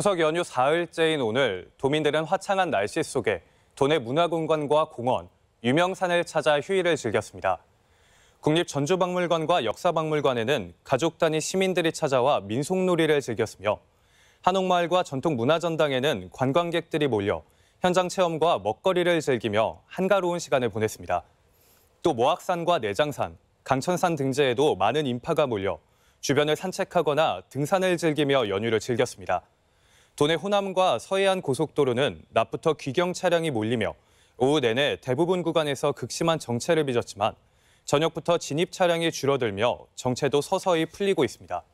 추석 연휴 사흘째인 오늘 도민들은 화창한 날씨 속에 도내 문화공간과 공원, 유명산을 찾아 휴일을 즐겼습니다. 국립전주박물관과 역사박물관에는 가족 단위 시민들이 찾아와 민속놀이를 즐겼으며 한옥마을과 전통문화전당에는 관광객들이 몰려 현장 체험과 먹거리를 즐기며 한가로운 시간을 보냈습니다. 또 모악산과 내장산, 강천산 등지에도 많은 인파가 몰려 주변을 산책하거나 등산을 즐기며 연휴를 즐겼습니다. 도내 호남과 서해안 고속도로는 낮부터 귀경 차량이 몰리며 오후 내내 대부분 구간에서 극심한 정체를 빚었지만 저녁부터 진입 차량이 줄어들며 정체도 서서히 풀리고 있습니다.